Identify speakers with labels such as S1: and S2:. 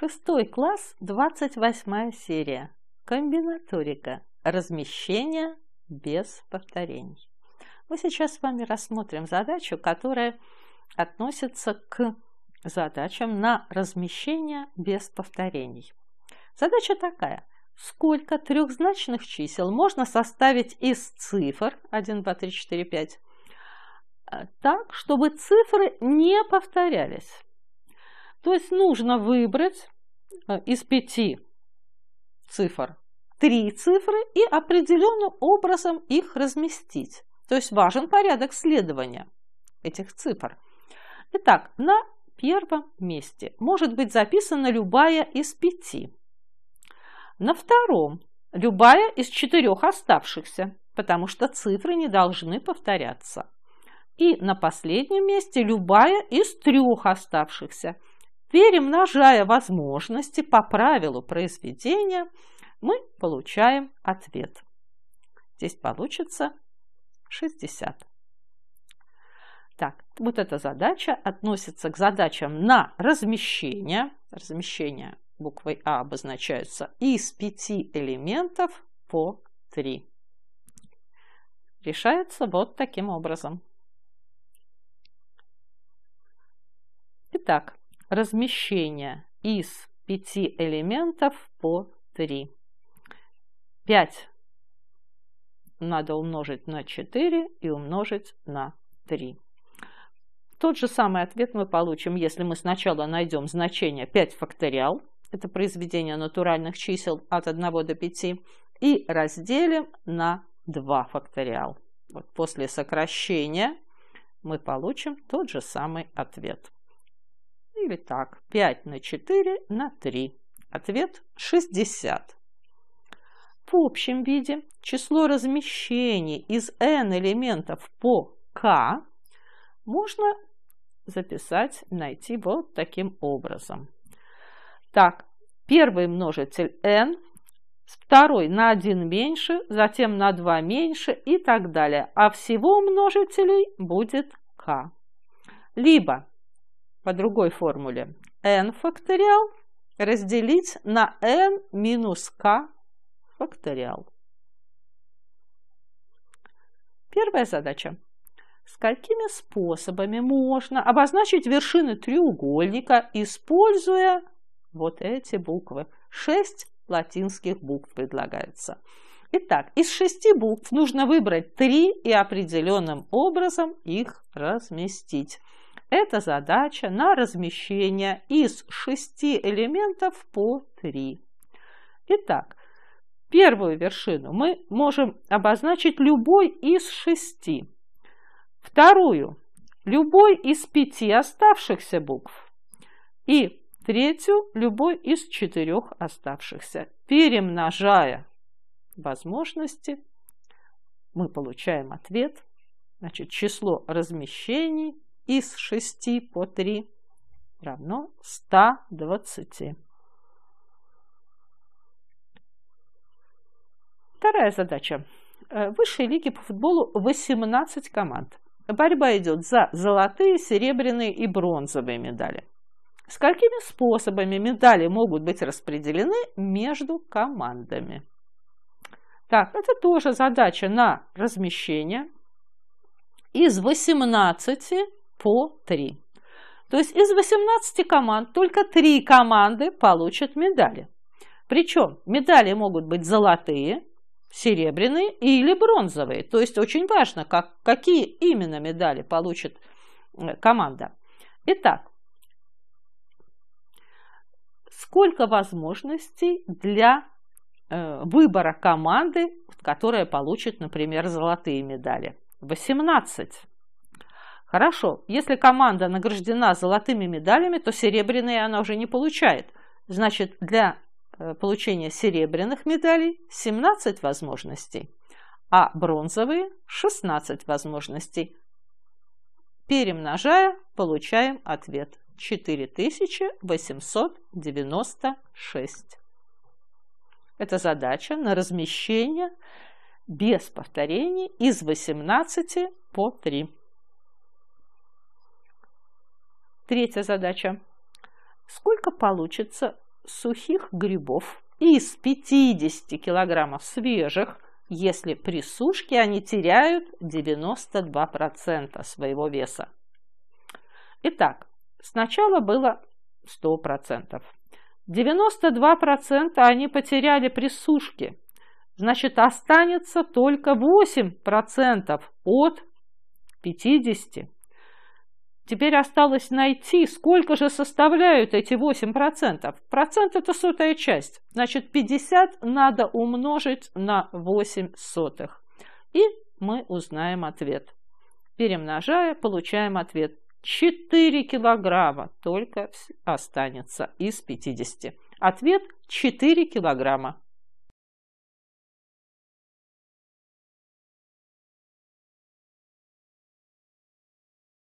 S1: Шестой класс, 28 серия. Комбинаторика. Размещение без повторений. Мы сейчас с вами рассмотрим задачу, которая относится к задачам на размещение без повторений. Задача такая. Сколько трехзначных чисел можно составить из цифр 1, 2, 3, 4, 5 так, чтобы цифры не повторялись? То есть нужно выбрать э, из пяти цифр три цифры и определенным образом их разместить. То есть важен порядок следования этих цифр. Итак, на первом месте может быть записана любая из пяти. На втором любая из четырех оставшихся, потому что цифры не должны повторяться. И на последнем месте любая из трех оставшихся – Перемножая возможности по правилу произведения, мы получаем ответ. Здесь получится 60. Так, вот эта задача относится к задачам на размещение. Размещение буквой А обозначаются из пяти элементов по три. Решается вот таким образом. Итак, размещение из пяти элементов по три. Пять надо умножить на четыре и умножить на три. Тот же самый ответ мы получим, если мы сначала найдем значение 5 факториал, это произведение натуральных чисел от 1 до 5, и разделим на 2 факториал. Вот после сокращения мы получим тот же самый ответ или так, 5 на 4 на 3. Ответ 60. В общем виде число размещений из n элементов по k можно записать, найти вот таким образом. Так, первый множитель n, второй на 1 меньше, затем на 2 меньше и так далее. А всего множителей будет k. Либо по другой формуле n факториал разделить на n минус k факториал. Первая задача. Сколькими способами можно обозначить вершины треугольника, используя вот эти буквы? Шесть латинских букв предлагается. Итак, из шести букв нужно выбрать три и определенным образом их разместить. Это задача на размещение из шести элементов по три. Итак, первую вершину мы можем обозначить любой из шести. Вторую – любой из пяти оставшихся букв. И третью – любой из четырех оставшихся. Перемножая возможности, мы получаем ответ. Значит, число размещений из 6 по 3 равно 120. Вторая задача. Э, Высшей лиги по футболу 18 команд. Борьба идет за золотые, серебряные и бронзовые медали. Сколькими способами медали могут быть распределены между командами? Так, это тоже задача на размещение. Из 18 по 3. То есть из 18 команд только 3 команды получат медали. Причем медали могут быть золотые, серебряные или бронзовые. То есть очень важно, как, какие именно медали получит э, команда. Итак, сколько возможностей для э, выбора команды, которая получит, например, золотые медали? 18. Хорошо, если команда награждена золотыми медалями, то серебряные она уже не получает. Значит, для э, получения серебряных медалей 17 возможностей, а бронзовые 16 возможностей. Перемножая, получаем ответ 4896. Это задача на размещение без повторений из 18 по 3. Третья задача. Сколько получится сухих грибов из 50 килограммов свежих, если при сушке они теряют 92% своего веса? Итак, сначала было 100%. 92% они потеряли при сушке. Значит, останется только 8% от 50. Теперь осталось найти, сколько же составляют эти 8%. Процент – это сотая часть. Значит, 50 надо умножить на 8 сотых. И мы узнаем ответ. Перемножая, получаем ответ. 4 килограмма только останется из 50. Ответ 4 килограмма.